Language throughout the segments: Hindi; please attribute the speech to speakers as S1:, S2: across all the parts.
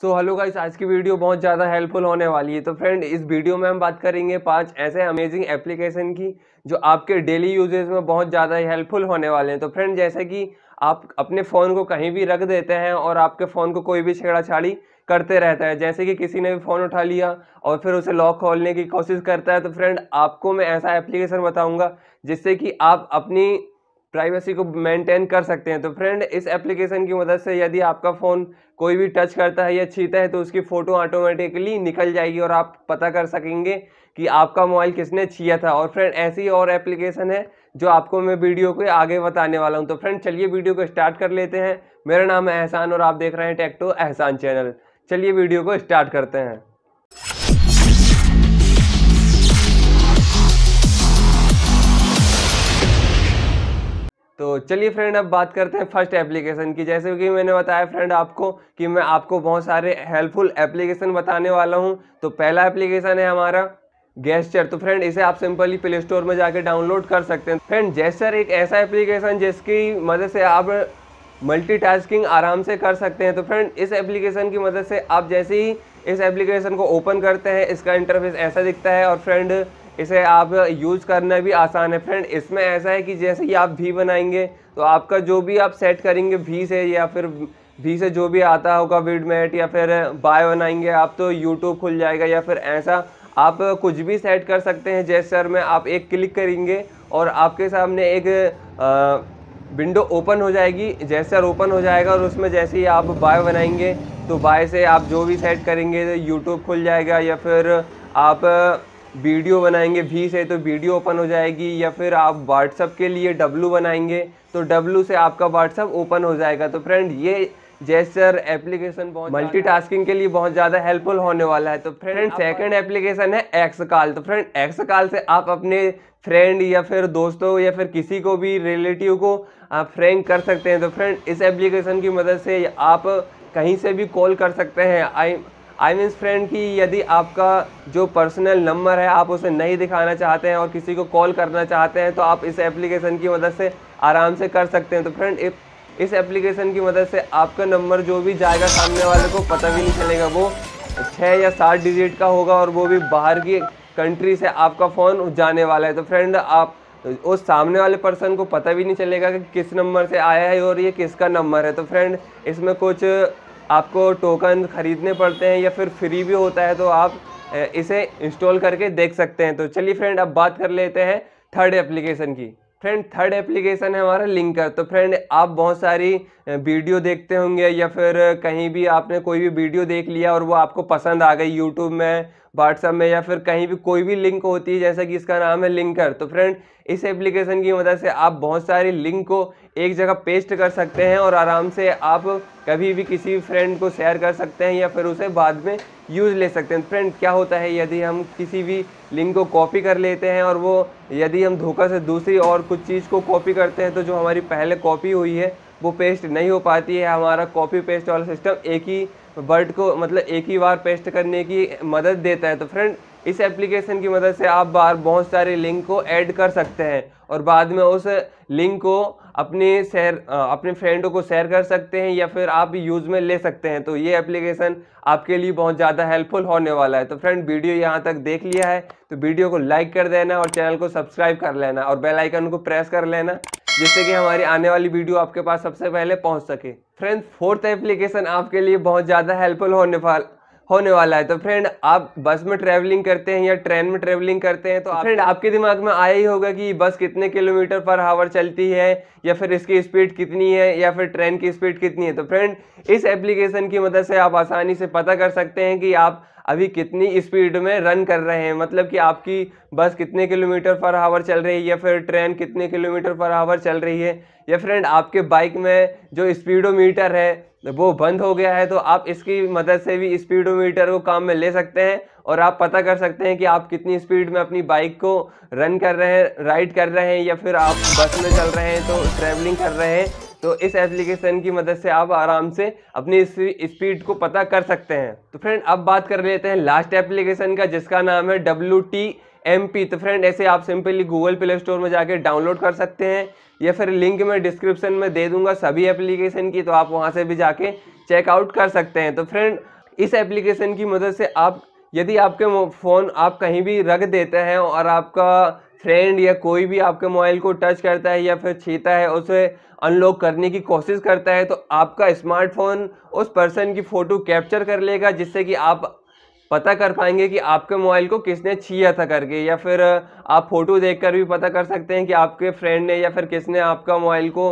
S1: सो हेलो गाइस आज की वीडियो बहुत ज़्यादा हेल्पफुल होने वाली है तो फ्रेंड इस वीडियो में हम बात करेंगे पांच ऐसे अमेजिंग एप्लीकेशन की जो आपके डेली यूजेज में बहुत ज़्यादा हेल्पफुल होने वाले हैं तो फ्रेंड जैसे कि आप अपने फ़ोन को कहीं भी रख देते हैं और आपके फ़ोन को कोई भी छेड़ाछाड़ी करते रहता है जैसे कि किसी ने भी फ़ोन उठा लिया और फिर उसे लॉक खोलने की कोशिश करता है तो फ्रेंड आपको मैं ऐसा एप्लीकेशन बताऊँगा जिससे कि आप अपनी प्राइवेसी को मेंटेन कर सकते हैं तो फ्रेंड इस एप्लीकेशन की मदद से यदि आपका फ़ोन कोई भी टच करता है या छीता है तो उसकी फ़ोटो ऑटोमेटिकली निकल जाएगी और आप पता कर सकेंगे कि आपका मोबाइल किसने छिया था और फ्रेंड ऐसी और एप्लीकेशन है जो आपको मैं वीडियो के आगे बताने वाला हूँ तो फ्रेंड चलिए वीडियो को स्टार्ट कर लेते हैं मेरा नाम है एहसान और आप देख रहे हैं टेक्टो एहसान चैनल चलिए वीडियो को स्टार्ट करते हैं तो चलिए फ्रेंड अब बात करते हैं फर्स्ट एप्लीकेशन की जैसे कि मैंने बताया फ्रेंड आपको कि मैं आपको बहुत सारे हेल्पफुल एप्लीकेशन बताने वाला हूँ तो पहला एप्लीकेशन है हमारा गेस्टर तो फ्रेंड इसे आप सिंपली प्ले स्टोर में जाकर डाउनलोड कर सकते हैं फ्रेंड जेस्टर एक ऐसा एप्लीकेशन जिसकी मदद से आप मल्टीटास्किंग आराम से कर सकते हैं तो फ्रेंड इस एप्लीकेशन की मदद से आप जैसे ही इस एप्लीकेशन को ओपन करते हैं इसका इंटरफेस ऐसा दिखता है और फ्रेंड इसे आप यूज़ करना भी आसान है फ्रेंड इसमें ऐसा है कि जैसे ही आप भी बनाएंगे तो आपका जो भी आप सेट करेंगे भी से या फिर भी से जो भी आता होगा वीडमेट या फिर बाय बनाएंगे आप तो यूट्यूब खुल जाएगा या फिर ऐसा आप कुछ भी सेट कर सकते हैं सर में आप एक क्लिक करेंगे और आपके सामने एक विंडो ओपन हो जाएगी जेस्टर ओपन हो जाएगा और उसमें जैसे ही आप बाय बनाएंगे तो बाय से आप जो भी सेट करेंगे यूट्यूब खुल जाएगा या फिर आप वीडियो बनाएंगे वी से तो वीडियो ओपन हो जाएगी या फिर आप व्हाट्सअप के लिए डब्लू बनाएंगे तो डब्लू से आपका व्हाट्सअप ओपन हो जाएगा तो फ्रेंड ये जेस्टर एप्लीकेशन बहुत मल्टीटास्किंग के लिए बहुत ज़्यादा हेल्पफुल होने वाला है तो फ्रेंड सेकंड एप्लीकेशन है एक्स कॉल तो फ्रेंड एक्स कॉल से आप अपने फ्रेंड या फिर दोस्तों या फिर किसी को भी रिलेटिव को आप फ्रेंक कर सकते हैं तो फ्रेंड इस एप्लीकेशन की मदद से आप कहीं से भी कॉल कर सकते हैं आई आई मीन्स फ्रेंड कि यदि आपका जो पर्सनल नंबर है आप उसे नहीं दिखाना चाहते हैं और किसी को कॉल करना चाहते हैं तो आप इस एप्लीकेशन की मदद से आराम से कर सकते हैं तो फ्रेंड इस एप्लीकेशन की मदद से आपका नंबर जो भी जाएगा सामने वाले को पता भी नहीं चलेगा वो छः या सात डिजिट का होगा और वो भी बाहर की कंट्री से आपका फ़ोन जाने वाला है तो फ्रेंड आप उस सामने वाले पर्सन को पता भी नहीं चलेगा कि किस नंबर से आया है और ये किसका नंबर है तो फ्रेंड इसमें कुछ आपको टोकन ख़रीदने पड़ते हैं या फिर फ्री भी होता है तो आप इसे इंस्टॉल करके देख सकते हैं तो चलिए फ्रेंड अब बात कर लेते हैं थर्ड एप्लीकेशन की फ्रेंड थर्ड एप्लीकेशन है हमारा लिंकर तो फ्रेंड आप बहुत सारी वीडियो देखते होंगे या फिर कहीं भी आपने कोई भी वीडियो देख लिया और वो आपको पसंद आ गई यूट्यूब में व्हाट्सअप में या फिर कहीं भी कोई भी लिंक होती है जैसा कि इसका नाम है लिंकर तो फ्रेंड इस एप्लीकेशन की मदद से आप बहुत सारी लिंक को एक जगह पेस्ट कर सकते हैं और आराम से आप कभी भी किसी भी फ्रेंड को शेयर कर सकते हैं या फिर उसे बाद में यूज़ ले सकते हैं फ्रेंड क्या होता है यदि हम किसी भी लिंक को कॉपी कर लेते हैं और वो यदि हम धोखा से दूसरी और कुछ चीज़ को कॉपी करते हैं तो जो हमारी पहले कॉपी हुई है वो पेस्ट नहीं हो पाती है हमारा कॉपी पेस्ट वाला सिस्टम एक ही वर्ड को मतलब एक ही बार पेस्ट करने की मदद देता है तो फ्रेंड इस एप्लीकेशन की मदद से आप बार बहुत सारे लिंक को ऐड कर सकते हैं और बाद में उस लिंक को अपने शेयर अपने फ्रेंडों को शेयर कर सकते हैं या फिर आप यूज़ में ले सकते हैं तो ये एप्लीकेशन आपके लिए बहुत ज़्यादा हेल्पफुल होने वाला है तो फ्रेंड वीडियो यहाँ तक देख लिया है तो वीडियो को लाइक कर देना और चैनल को सब्सक्राइब कर लेना और बेल आइकन को प्रेस कर लेना जिससे कि हमारी आने वाली वीडियो आपके पास सबसे पहले पहुँच सके फ्रेंड्स फोर्थ एप्लीकेशन आपके लिए बहुत ज़्यादा हेल्पफुल होने वाला होने वाला है तो फ्रेंड आप बस में ट्रैवलिंग करते हैं या ट्रेन में ट्रैवलिंग करते हैं तो, तो आप, फ्रेंड आपके दिमाग में आया ही होगा कि बस कितने किलोमीटर पर हावर चलती है या फिर इसकी स्पीड कितनी है या फिर ट्रेन की स्पीड कितनी है तो फ्रेंड इस एप्लीकेशन की मदद से आप आसानी से पता कर सकते हैं कि आप अभी कितनी स्पीड में रन कर रहे हैं मतलब कि आपकी बस कितने किलोमीटर पर आवर चल रही है या फिर ट्रेन कितने किलोमीटर पर आवर चल रही है या फ्रेंड आपके बाइक में जो स्पीडोमीटर है वो बंद हो गया है तो आप इसकी मदद से भी स्पीडोमीटर को काम में ले सकते हैं और आप पता कर सकते हैं कि आप कितनी स्पीड में अपनी बाइक को रन कर रहे हैं राइड कर रहे हैं या फिर आप बस में चल रहे हैं तो ट्रैवलिंग कर रहे हैं तो इस एप्लीकेशन की मदद से आप आराम से अपनी स्पीड को पता कर सकते हैं तो फ्रेंड अब बात कर लेते हैं लास्ट एप्लीकेशन का जिसका नाम है डब्ल्यू टी एम पी तो फ्रेंड ऐसे आप सिंपली गूगल प्ले स्टोर में जाके डाउनलोड कर सकते हैं या फिर लिंक मैं डिस्क्रिप्शन में दे दूंगा सभी एप्लीकेशन की तो आप वहाँ से भी जाके चेकआउट कर सकते हैं तो फ्रेंड इस एप्लीकेशन की मदद से आप यदि आपके फ़ोन आप कहीं भी रख देते हैं और आपका फ्रेंड या कोई भी आपके मोबाइल को टच करता है या फिर छीता है उसे अनलॉक करने की कोशिश करता है तो आपका स्मार्टफोन उस पर्सन की फ़ोटो कैप्चर कर लेगा जिससे कि आप पता कर पाएंगे कि आपके मोबाइल को किसने छिया था करके या फिर आप फ़ोटो देखकर भी पता कर सकते हैं कि आपके फ्रेंड ने या फिर किसने आपका मोबाइल को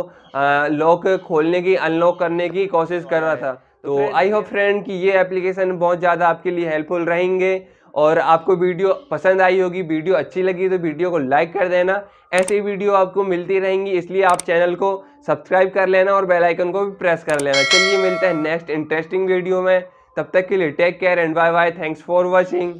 S1: लॉक खोलने की अनलॉक करने की कोशिश कर रहा था तो आई होप फ्रेंड कि ये एप्लीकेशन बहुत ज़्यादा आपके लिए हेल्पफुल रहेंगे और आपको वीडियो पसंद आई होगी वीडियो अच्छी लगी तो वीडियो को लाइक कर देना ऐसी वीडियो आपको मिलती रहेंगी इसलिए आप चैनल को सब्सक्राइब कर लेना और बेल आइकन को भी प्रेस कर लेना चलिए मिलते हैं नेक्स्ट इंटरेस्टिंग वीडियो में तब तक के लिए take care and bye bye thanks for watching